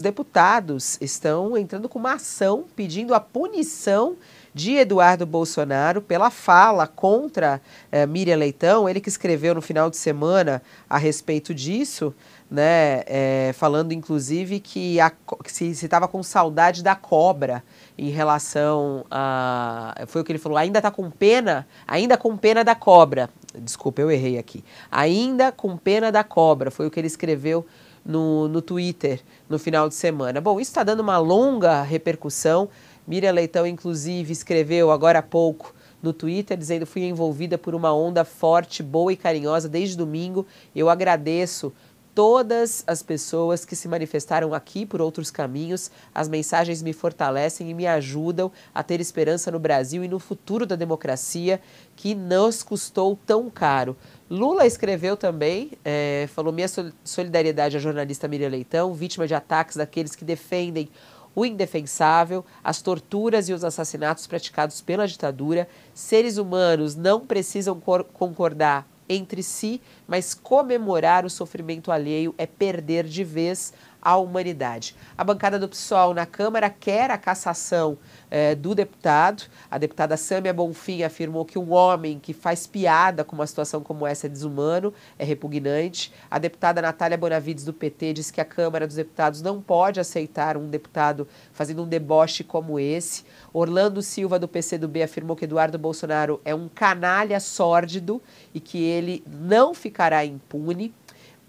Deputados estão entrando com uma ação pedindo a punição de Eduardo Bolsonaro pela fala contra eh, Miriam Leitão, ele que escreveu no final de semana a respeito disso, né, eh, falando inclusive que, a, que se estava com saudade da cobra em relação a. Foi o que ele falou, ainda está com pena, ainda com pena da cobra. Desculpa, eu errei aqui. Ainda com pena da cobra, foi o que ele escreveu no, no Twitter no final de semana. Bom, isso está dando uma longa repercussão. Miriam Leitão, inclusive, escreveu agora há pouco no Twitter dizendo: Fui envolvida por uma onda forte, boa e carinhosa desde domingo. Eu agradeço todas as pessoas que se manifestaram aqui por outros caminhos, as mensagens me fortalecem e me ajudam a ter esperança no Brasil e no futuro da democracia que nos custou tão caro. Lula escreveu também, é, falou minha solidariedade à jornalista Miriam Leitão, vítima de ataques daqueles que defendem o indefensável, as torturas e os assassinatos praticados pela ditadura. Seres humanos não precisam concordar entre si, mas comemorar o sofrimento alheio é perder de vez à humanidade. A bancada do PSOL na Câmara quer a cassação é, do deputado. A deputada Sâmia Bonfim afirmou que um homem que faz piada com uma situação como essa é desumano, é repugnante. A deputada Natália Bonavides, do PT, diz que a Câmara dos Deputados não pode aceitar um deputado fazendo um deboche como esse. Orlando Silva, do PCdoB, afirmou que Eduardo Bolsonaro é um canalha sórdido e que ele não ficará impune.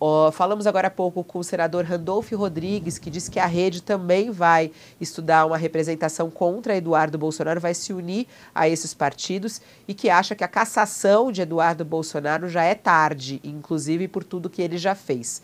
Oh, falamos agora há pouco com o senador Randolfo Rodrigues, que diz que a rede também vai estudar uma representação contra Eduardo Bolsonaro, vai se unir a esses partidos e que acha que a cassação de Eduardo Bolsonaro já é tarde, inclusive por tudo que ele já fez.